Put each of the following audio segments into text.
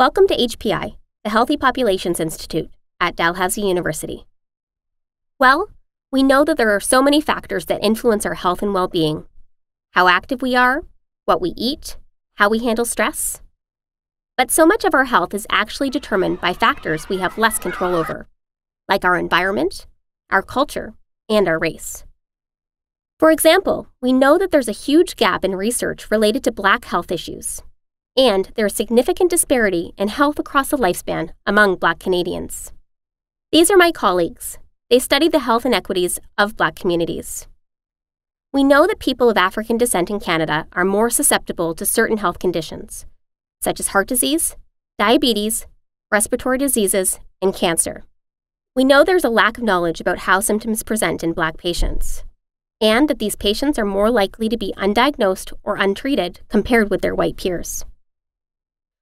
Welcome to HPI, the Healthy Populations Institute at Dalhousie University. Well, we know that there are so many factors that influence our health and well being how active we are, what we eat, how we handle stress. But so much of our health is actually determined by factors we have less control over, like our environment, our culture, and our race. For example, we know that there's a huge gap in research related to black health issues and there is significant disparity in health across the lifespan among Black Canadians. These are my colleagues. They study the health inequities of Black communities. We know that people of African descent in Canada are more susceptible to certain health conditions, such as heart disease, diabetes, respiratory diseases, and cancer. We know there's a lack of knowledge about how symptoms present in Black patients, and that these patients are more likely to be undiagnosed or untreated compared with their white peers.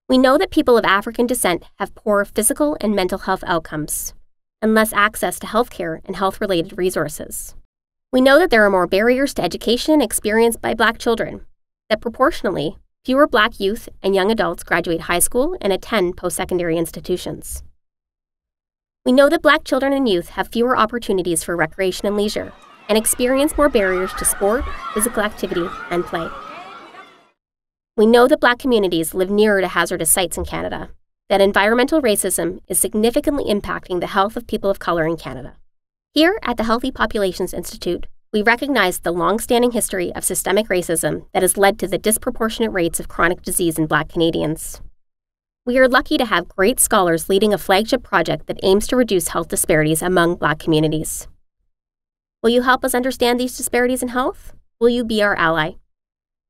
We know that people of African descent have poor physical and mental health outcomes and less access to healthcare and health related resources. We know that there are more barriers to education experienced by black children, that proportionally, fewer black youth and young adults graduate high school and attend post secondary institutions. We know that black children and youth have fewer opportunities for recreation and leisure, and experience more barriers to sport, physical activity, and play. We know that black communities live nearer to hazardous sites in Canada, that environmental racism is significantly impacting the health of people of color in Canada. Here at the Healthy Populations Institute, we recognize the long-standing history of systemic racism that has led to the disproportionate rates of chronic disease in black Canadians. We are lucky to have great scholars leading a flagship project that aims to reduce health disparities among black communities. Will you help us understand these disparities in health? Will you be our ally?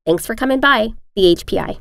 Thanks for coming by the HPI.